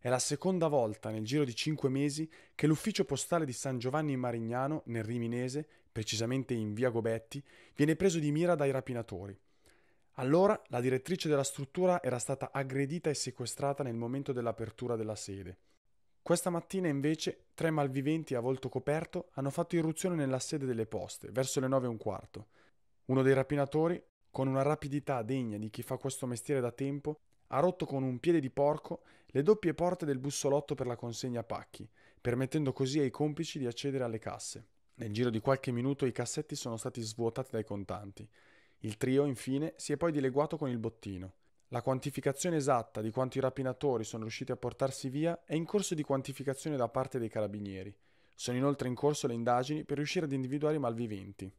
È la seconda volta nel giro di cinque mesi che l'ufficio postale di San Giovanni in Marignano, nel Riminese, precisamente in via Gobetti, viene preso di mira dai rapinatori. Allora la direttrice della struttura era stata aggredita e sequestrata nel momento dell'apertura della sede. Questa mattina invece tre malviventi a volto coperto hanno fatto irruzione nella sede delle poste, verso le nove e un quarto. Uno dei rapinatori, con una rapidità degna di chi fa questo mestiere da tempo, ha rotto con un piede di porco le doppie porte del bussolotto per la consegna pacchi, permettendo così ai complici di accedere alle casse. Nel giro di qualche minuto i cassetti sono stati svuotati dai contanti. Il trio, infine, si è poi dileguato con il bottino. La quantificazione esatta di quanto i rapinatori sono riusciti a portarsi via è in corso di quantificazione da parte dei carabinieri. Sono inoltre in corso le indagini per riuscire ad individuare i malviventi.